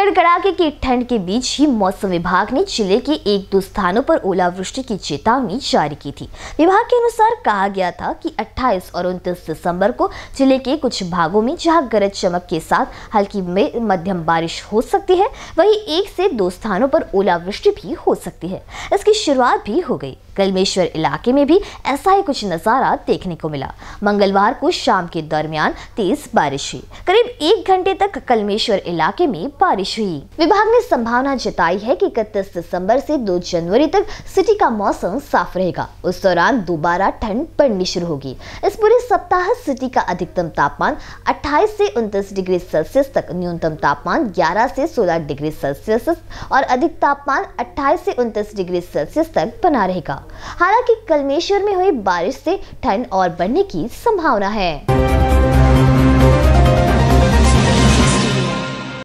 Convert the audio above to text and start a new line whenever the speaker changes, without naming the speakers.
कड़कड़ाके की ठंड के बीच ही मौसम विभाग ने जिले के एक दो स्थानों पर ओलावृष्टि की चेतावनी जारी की थी विभाग के अनुसार कहा गया था कि 28 और 29 दिसंबर को जिले के कुछ भागों में जहां गरज चमक के साथ हल्की मध्यम बारिश हो सकती है वहीं एक से दो स्थानों पर ओलावृष्टि भी हो सकती है इसकी शुरुआत भी हो गई कलमेश्वर इलाके में भी ऐसा ही कुछ नज़ारा देखने को मिला मंगलवार को शाम के दरमियान तेज बारिश हुई करीब एक घंटे तक कलमेश्वर इलाके में बारिश बारिश हुई विभाग ने संभावना जताई है कि इकतीस दिसंबर से 2 जनवरी तक सिटी का मौसम साफ रहेगा उस दौरान दोबारा ठंड पड़नी शुरू होगी इस पूरे सप्ताह सिटी का अधिकतम तापमान 28 से उनतीस डिग्री सेल्सियस तक न्यूनतम तापमान 11 से 16 डिग्री सेल्सियस और अधिक तापमान 28 से उनतीस डिग्री सेल्सियस तक बना रहेगा हालांकि कलमेश्वर में हुई बारिश से ठंड और बढ़ने की संभावना है